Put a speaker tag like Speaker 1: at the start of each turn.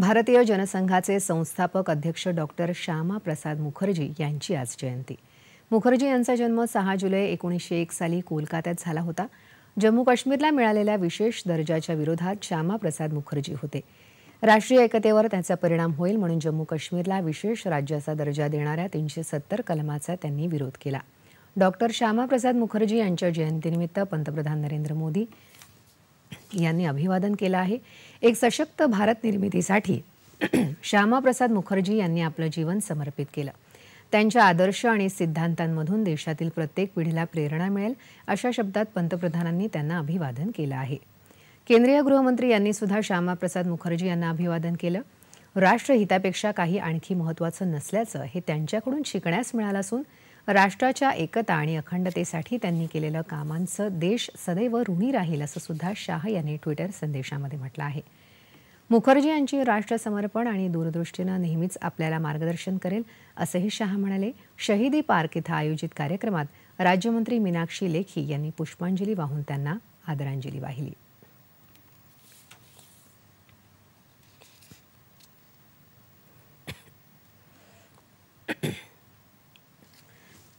Speaker 1: भारतीय जनसंघाचे संस्थापक अध्यक्ष डॉक्टर प्रसाद मुखर्जी यांची आज जयंती मुखर्जी यांचा जन्म सहा जुलै एकोणीसशे एक साली कोलकात्यात झाला होता जम्मू काश्मीरला मिळालेल्या विशेष दर्जाच्या विरोधात श्यामा प्रसाद मुखर्जी होते राष्ट्रीय एकतेवर त्याचा परिणाम होईल म्हणून जम्मू काश्मीरला विशेष राज्याचा दर्जा देणाऱ्या तीनशे सत्तर कलमाचा त्यांनी विरोध केला डॉक्टर श्यामाप्रसाद मुखर्जी यांच्या जयंतीनिमित्त पंतप्रधान नरेंद्र मोदी यांनी अभिवादन केलं आहे एक सशक्त भारत निर्मितीसाठी श्यामाप्रसाद मुखर्जी यांनी आपलं जीवन समर्पित केलं त्यांच्या आदर्श आणि सिद्धांतांमधून देशातील प्रत्येक पिढीला प्रेरणा मिळेल अशा शब्दात पंतप्रधानांनी त्यांना अभिवादन केलं आहे केंद्रीय गृहमंत्री यांनी सुद्धा श्यामाप्रसाद मुखर्जी यांना अभिवादन केलं राष्ट्रहितापेक्षा काही आणखी महत्वाचं नसल्याचं हे त्यांच्याकडून शिकण्यास मिळालं असून राष्ट्राच्या एकता आणि अखंडतेसाठी त्यांनी केलेलं कामांचं देश सदैव ऋणी राहील असं सुद्धा शाह यांनी ट्विटर संदेशामध्ये म्हटलं आहे मुखर्जी यांची राष्ट्रसमर्पण आणि दूरदृष्टीनं नेहमीच आपल्याला मार्गदर्शन करेल असंही शाह म्हणाले शहीदी पार्क इथं आयोजित कार्यक्रमात राज्यमंत्री मीनाक्षी लेखी यांनी पुष्पांजली वाहून त्यांना आदरांजली वाहिली